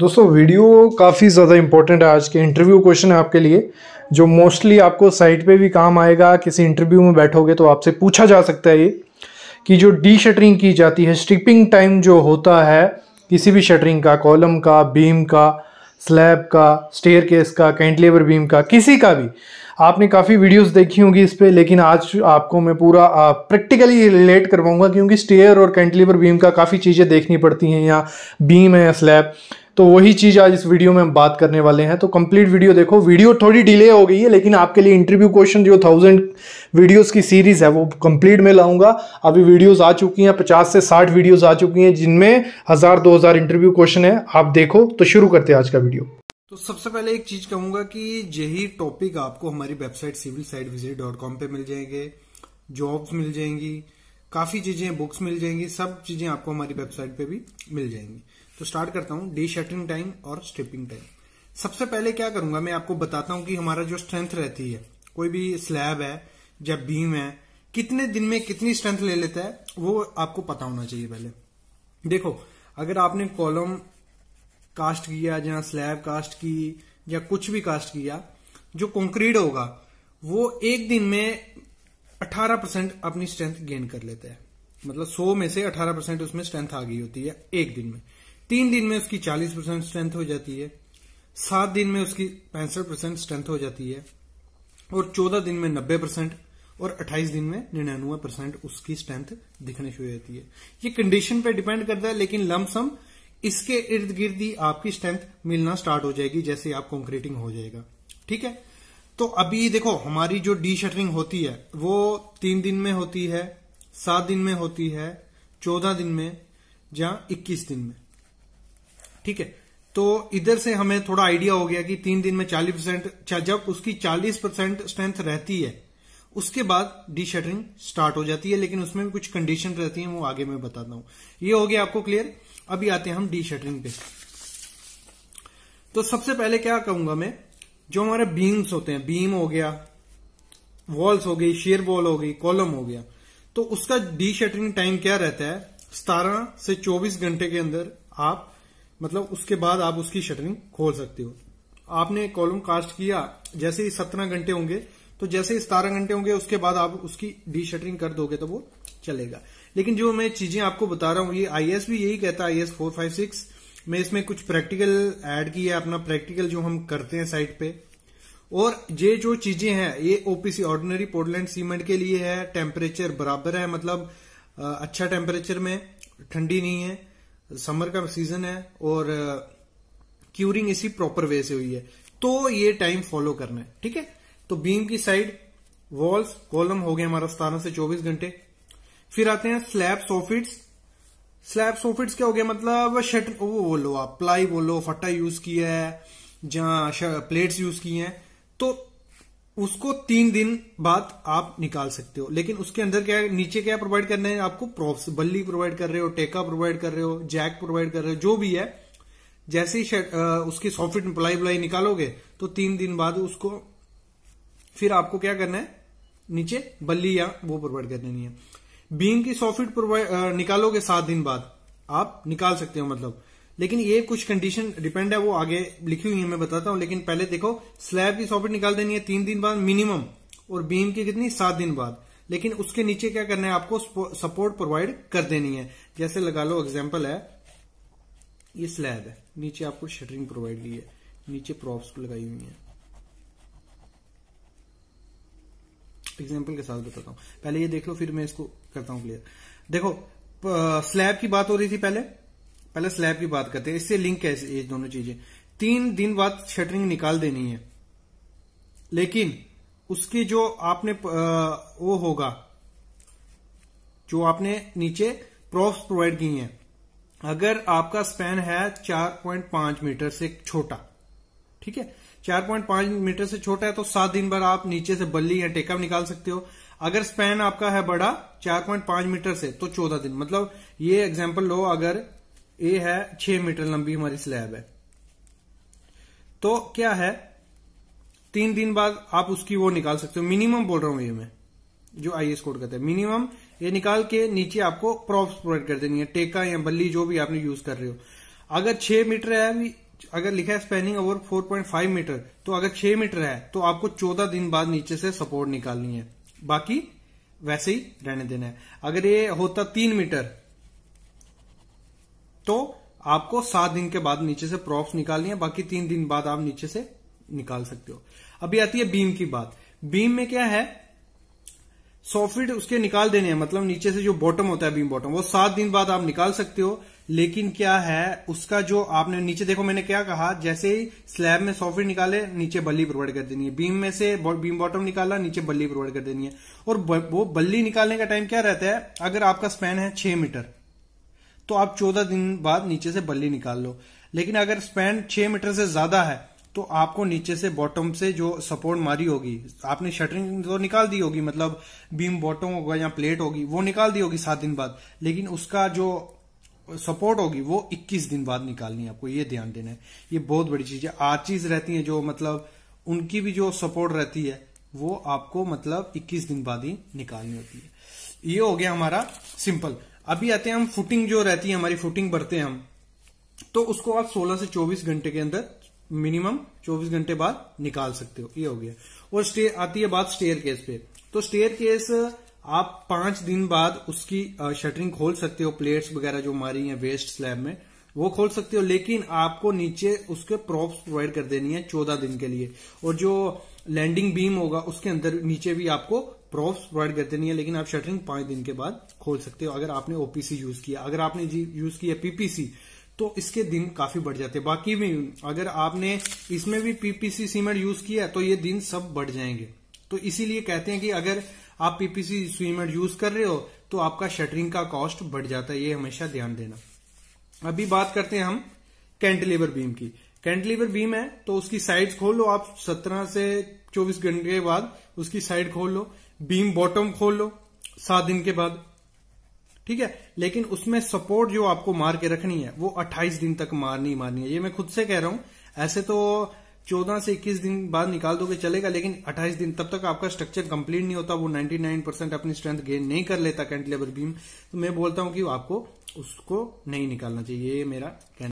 दोस्तों वीडियो काफ़ी ज़्यादा इंपॉर्टेंट है आज के इंटरव्यू क्वेश्चन है आपके लिए जो मोस्टली आपको साइट पे भी काम आएगा किसी इंटरव्यू में बैठोगे तो आपसे पूछा जा सकता है ये कि जो डी शटरिंग की जाती है स्ट्रिपिंग टाइम जो होता है किसी भी शटरिंग का कॉलम का बीम का स्लैब का स्टेयर केस का कैंटलेवर बीम का किसी का भी आपने काफ़ी वीडियोस देखी होंगी इस पर लेकिन आज आपको मैं पूरा प्रैक्टिकली रिलेट करवाऊंगा क्योंकि स्टेयर और कैंटलेवर बीम का काफ़ी चीज़ें देखनी पड़ती हैं या बीम है या स्लैब तो वही चीज़ आज इस वीडियो में हम बात करने वाले हैं तो कंप्लीट वीडियो देखो वीडियो थोड़ी डिले हो गई है लेकिन आपके लिए इंटरव्यू क्वेश्चन जो थाउजेंड वीडियोस की सीरीज़ है वो कंप्लीट में लाऊंगा अभी वीडियोस आ चुकी हैं पचास से साठ वीडियोस आ चुकी हैं जिनमें हज़ार दो हज़ार इंटरव्यू क्वेश्चन है आप देखो तो शुरू करते हैं आज का वीडियो तो सबसे पहले एक चीज़ कहूँगा कि यही टॉपिक आपको हमारी website civil site visit dot com मिल जाएंगे जॉब्स मिल जाएंगी काफी चीजें बुक्स मिल जाएंगी सब चीजें आपको हमारी वेबसाइट पे भी मिल जाएंगी तो स्टार्ट करता हूं डी शटिंग टाइम और स्ट्रिपिंग टाइम सबसे पहले क्या करूंगा मैं आपको बताता हूं कि हमारा जो स्ट्रेंथ रहती है कोई भी स्लैब है या बीम है कितने दिन में कितनी स्ट्रेंथ ले लेता है वो आपको पता होना चाहिए पहले देखो अगर आपने कॉलम कास्ट किया या स्लैब कास्ट की या कुछ भी कास्ट किया जो कंक्रीट होगा वो एक दिन में 18 परसेंट अपनी स्ट्रेंथ गेन कर लेते हैं मतलब 100 में से 18 परसेंट उसमें स्ट्रेंथ आ गई होती है एक दिन में तीन दिन में उसकी 40 परसेंट स्ट्रेंथ हो जाती है सात दिन में उसकी पैंसठ परसेंट स्ट्रेंथ हो जाती है और चौदह दिन में नब्बे परसेंट और अट्ठाईस दिन में निन्यानवे परसेंट उसकी स्ट्रेंथ दिखने शुरू हो जाती है ये कंडीशन पे डिपेंड करता है लेकिन लमसम इसके इर्द गिर्द ही आपकी स्ट्रेंथ मिलना स्टार्ट हो जाएगी जैसे आप कॉन्क्रीटिंग हो जाएगा ठीक है तो अभी देखो हमारी जो डी शटरिंग होती है वो तीन दिन में होती है सात दिन में होती है चौदह दिन में या इक्कीस दिन में ठीक है तो इधर से हमें थोड़ा आइडिया हो गया कि तीन दिन में चालीस परसेंट जब उसकी चालीस परसेंट स्ट्रेंथ रहती है उसके बाद डी शटरिंग स्टार्ट हो जाती है लेकिन उसमें कुछ कंडीशन रहती है वो आगे मैं बताता हूं ये हो गया आपको क्लियर अभी आते हैं हम डी शटरिंग पे तो सबसे पहले क्या कहूंगा मैं जो हमारे बीम्स होते हैं बीम हो गया वॉल्स हो गई शेयर वॉल हो गई कॉलम हो गया तो उसका डी शटरिंग टाइम क्या रहता है सतारह से चौबीस घंटे के अंदर आप मतलब उसके बाद आप उसकी शटरिंग खोल सकते हो आपने कॉलम कास्ट किया जैसे ही सत्रह घंटे होंगे तो जैसे ही सतारह घंटे होंगे उसके बाद आप उसकी डी शटरिंग कर दोगे तो वो चलेगा लेकिन जो मैं चीजें आपको बता रहा हूं ये आईएस भी यही कहता है आईएस फोर फाइव सिक्स मैं इसमें कुछ प्रैक्टिकल ऐड किया अपना प्रैक्टिकल जो हम करते हैं साइट पे और ये जो चीजें हैं ये ओपीसी ऑर्डिनरी पोर्टलैंड सीमेंट के लिए है टेम्परेचर बराबर है मतलब अच्छा टेम्परेचर में ठंडी नहीं है समर का सीजन है और क्यूरिंग इसी प्रॉपर वे से हुई है तो ये टाइम फॉलो करना है ठीक है तो बीम की साइड वॉल्स कॉलम हो गया हमारा सतारह से चौबीस घंटे फिर आते हैं स्लैब सोफिट्स स्लैब सोफिट्स क्या हो गया मतलब शट वो बोलो आप प्लाई बोलो फट्टा यूज किया है या प्लेट्स यूज किए हैं तो उसको तीन दिन बाद आप निकाल सकते हो लेकिन उसके अंदर क्या नीचे क्या प्रोवाइड करना है आपको प्रॉप्स बल्ली प्रोवाइड कर रहे हो टेका प्रोवाइड कर रहे हो जैक प्रोवाइड कर रहे हो जो भी है जैसे ही उसकी सॉफ्ट प्लाई ब्लाई निकालोगे तो तीन दिन बाद उसको फिर आपको क्या करना है नीचे बल्ली या वो प्रोवाइड करनी है बीम की सॉफिट निकालोगे सात दिन बाद आप निकाल सकते हो मतलब लेकिन ये कुछ कंडीशन डिपेंड है वो आगे लिखी हुई है मैं बताता हूं लेकिन पहले देखो स्लैब की सॉफिट निकाल देनी है तीन दिन बाद मिनिमम और बीम की कितनी सात दिन बाद लेकिन उसके नीचे क्या करना है आपको सपोर्ट प्रोवाइड कर देनी है जैसे लगा लो एग्जाम्पल है ये स्लैब है नीचे आपको शटरिंग प्रोवाइड की है नीचे प्रॉप्स लगाई हुई है एग्जाम्पल के साथ बताता हूं पहले ये देख लो फिर मैं इसको करता हूं क्लियर देखो स्लैब की बात हो रही थी पहले पहले स्लैब की बात करते हैं इससे लिंक है ये दोनों चीजें तीन दिन बाद शटरिंग निकाल देनी है लेकिन उसकी जो आपने वो होगा जो आपने नीचे प्रॉप्स प्रोवाइड की हैं अगर आपका स्पैन है 4.5 मीटर से छोटा ठीक है 4.5 मीटर से छोटा है तो सात दिन बाद आप नीचे से बल्ली या टेकअप निकाल सकते हो अगर स्पैन आपका है बड़ा 4.5 मीटर से तो 14 दिन मतलब ये एग्जाम्पल लो अगर ए है 6 मीटर लंबी हमारी स्लैब है तो क्या है तीन दिन बाद आप उसकी वो निकाल सकते हो मिनिमम बोल रहा हूं ये मैं जो आई एस कोड कहते हैं मिनिमम ये निकाल के नीचे आपको प्रॉप्स प्रोवाइड कर देनी है टेका या बल्ली जो भी आपने यूज कर रहे हो अगर छह मीटर है अगर लिखा है स्पेनिंग ओवर 4.5 मीटर तो अगर 6 मीटर है तो आपको 14 दिन बाद नीचे से सपोर्ट निकालनी है बाकी वैसे ही रहने देना है अगर ये होता तीन मीटर तो आपको सात दिन के बाद नीचे से प्रॉप्स निकालनी है बाकी तीन दिन बाद आप नीचे से निकाल सकते हो अभी आती है बीम की बात बीम में क्या है सौ फीट उसके निकाल देने हैं मतलब नीचे से जो बॉटम होता है बीम बॉटम वो सात दिन बाद आप निकाल सकते हो लेकिन क्या है उसका जो आपने नीचे देखो मैंने क्या कहा जैसे ही स्लैब में सॉफ्टवेयर निकाले नीचे बल्ली प्रोवाइड कर देनी है बीम में से बीम बॉटम निकाला नीचे बल्ली प्रोवाइड कर देनी है और वो बल्ली निकालने का टाइम क्या रहता है अगर आपका स्पैन है छह मीटर तो आप चौदह दिन बाद नीचे से बल्ली निकाल लो लेकिन अगर स्पैन छह मीटर से ज्यादा है तो आपको नीचे से बॉटम से जो सपोर्ट मारी होगी आपने शटरिंग तो निकाल दी होगी मतलब बीम बॉटम होगा या प्लेट होगी वो निकाल दी होगी सात दिन बाद लेकिन उसका जो सपोर्ट होगी वो 21 दिन बाद निकालनी है आपको ये ध्यान देना है ये बहुत बड़ी चीज है आर्चीज रहती है जो मतलब उनकी भी जो सपोर्ट रहती है वो आपको मतलब 21 दिन बाद ही निकालनी होती है ये हो गया हमारा सिंपल अभी आते हैं हम फुटिंग जो रहती है हमारी फुटिंग बढ़ते हैं हम तो उसको आप 16 से 24 घंटे के अंदर मिनिमम 24 घंटे बाद निकाल सकते हो ये हो गया और आती है बात स्टेयर केस पे तो स्टेयर केस आप पांच दिन बाद उसकी शटरिंग खोल सकते हो प्लेट्स वगैरह जो मारी है वेस्ट स्लैब में वो खोल सकते हो लेकिन आपको नीचे उसके प्रॉप्स प्रोवाइड कर देनी है चौदह दिन के लिए और जो लैंडिंग बीम होगा उसके अंदर नीचे भी आपको प्रॉप्स प्रोवाइड कर देनी है लेकिन आप शटरिंग पांच दिन के बाद खोल सकते हो अगर आपने ओपीसी यूज किया अगर आपने यूज किया पीपीसी तो इसके दिन काफी बढ़ जाते हैं बाकी भी अगर आपने इसमें भी पीपीसी सीमेंट यूज किया तो ये दिन सब बढ़ जाएंगे तो इसीलिए कहते हैं कि अगर आप पीपीसी स्वीमर यूज कर रहे हो तो आपका शटरिंग का कॉस्ट बढ़ जाता है ये हमेशा ध्यान देना अभी बात करते हैं हम कैंटिलीवर बीम की कैंटिलीवर बीम है तो उसकी साइड खोल लो आप 17 से 24 घंटे के बाद उसकी साइड खोल लो बीम बॉटम खोल लो सात दिन के बाद ठीक है लेकिन उसमें सपोर्ट जो आपको मार के रखनी है वो 28 दिन तक मारनी मारनी है ये मैं खुद से कह रहा हूं ऐसे तो चौदह से इक्कीस दिन बाद निकाल दोगे चलेगा लेकिन अट्ठाईस दिन तब तक आपका स्ट्रक्चर कंप्लीट नहीं होता वो 99 परसेंट अपनी स्ट्रेंथ गेन नहीं कर लेता कैंटिलेवर बीम तो मैं बोलता हूं कि आपको उसको नहीं निकालना चाहिए ये मेरा कहना